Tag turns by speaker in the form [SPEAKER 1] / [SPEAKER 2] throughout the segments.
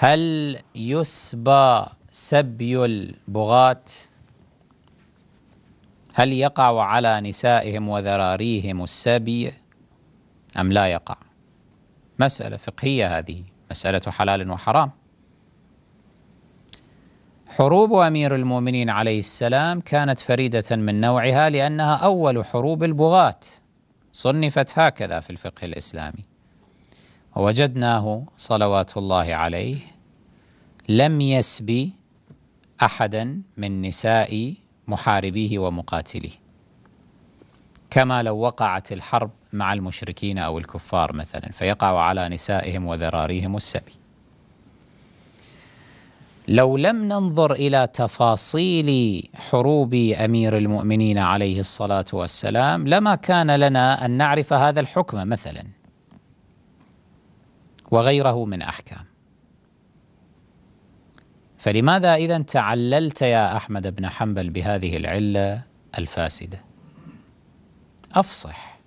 [SPEAKER 1] هل يسبى سبي البغاة هل يقع على نسائهم وذراريهم السبي أم لا يقع مسألة فقهية هذه مسألة حلال وحرام حروب أمير المؤمنين عليه السلام كانت فريدة من نوعها لأنها أول حروب البغاة صنفت هكذا في الفقه الإسلامي وجدناه صلوات الله عليه لم يسبي احدا من نساء محاربيه ومقاتليه كما لو وقعت الحرب مع المشركين او الكفار مثلا فيقع على نسائهم وذراريهم السبي لو لم ننظر الى تفاصيل حروب امير المؤمنين عليه الصلاه والسلام لما كان لنا ان نعرف هذا الحكم مثلا وغيره من أحكام فلماذا إذا تعللت يا أحمد بن حنبل بهذه العلة الفاسدة أفصح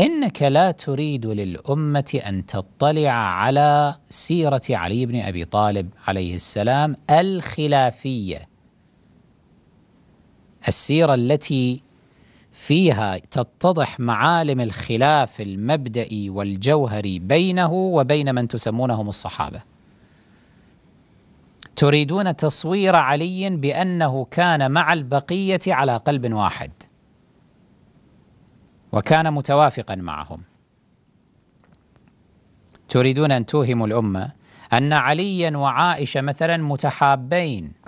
[SPEAKER 1] إنك لا تريد للأمة أن تطلع على سيرة علي بن أبي طالب عليه السلام الخلافية السيرة التي فيها تتضح معالم الخلاف المبدئي والجوهري بينه وبين من تسمونهم الصحابه. تريدون تصوير علي بانه كان مع البقيه على قلب واحد. وكان متوافقا معهم. تريدون ان توهموا الامه ان عليا وعائشه مثلا متحابين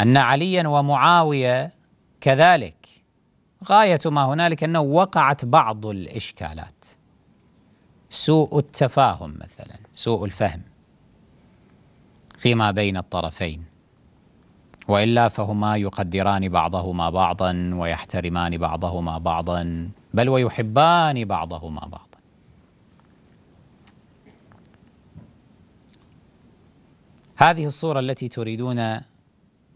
[SPEAKER 1] أن عليا ومعاوية كذلك غاية ما هنالك أنه وقعت بعض الإشكالات سوء التفاهم مثلا سوء الفهم فيما بين الطرفين والا فهما يقدران بعضهما بعضا ويحترمان بعضهما بعضا بل ويحبان بعضهما بعضا هذه الصوره التي تريدون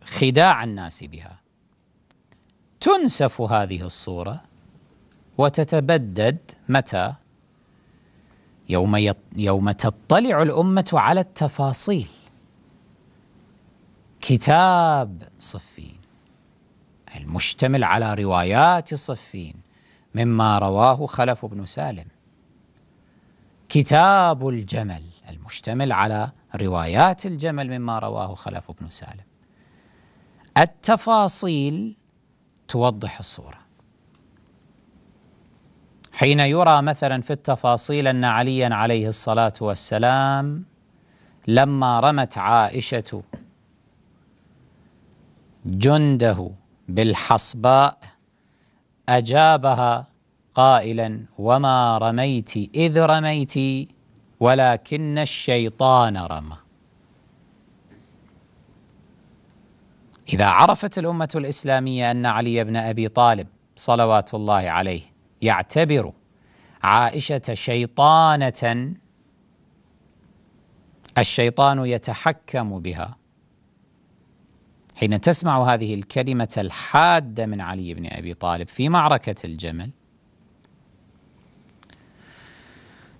[SPEAKER 1] خداع الناس بها تنسف هذه الصوره وتتبدد متى يوم يوم تطلع الامه على التفاصيل كتاب صفين المشتمل على روايات صفين مما رواه خلف بن سالم كتاب الجمل المشتمل على روايات الجمل مما رواه خلف بن سالم التفاصيل توضح الصوره حين يرى مثلا في التفاصيل ان عليا عليه الصلاه والسلام لما رمت عائشه جنده بالحصباء اجابها قائلا وما رميت اذ رميت ولكن الشيطان رمى إذا عرفت الأمة الإسلامية أن علي بن أبي طالب صلوات الله عليه يعتبر عائشة شيطانة الشيطان يتحكم بها حين تسمع هذه الكلمة الحادة من علي بن أبي طالب في معركة الجمل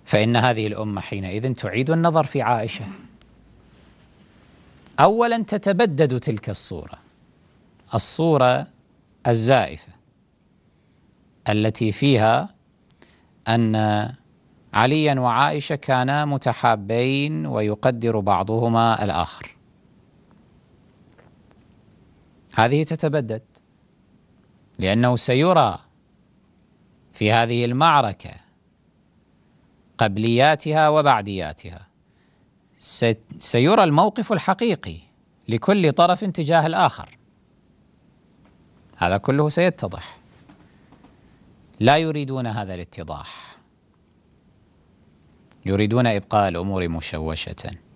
[SPEAKER 1] فإن هذه الأمة حينئذ تعيد النظر في عائشة اولا تتبدد تلك الصوره الصوره الزائفه التي فيها ان عليا وعائشه كانا متحابين ويقدر بعضهما الاخر هذه تتبدد لانه سيرى في هذه المعركه قبلياتها وبعدياتها سيرى الموقف الحقيقي لكل طرف تجاه الآخر هذا كله سيتضح لا يريدون هذا الاتضاح يريدون إبقاء الأمور مشوشة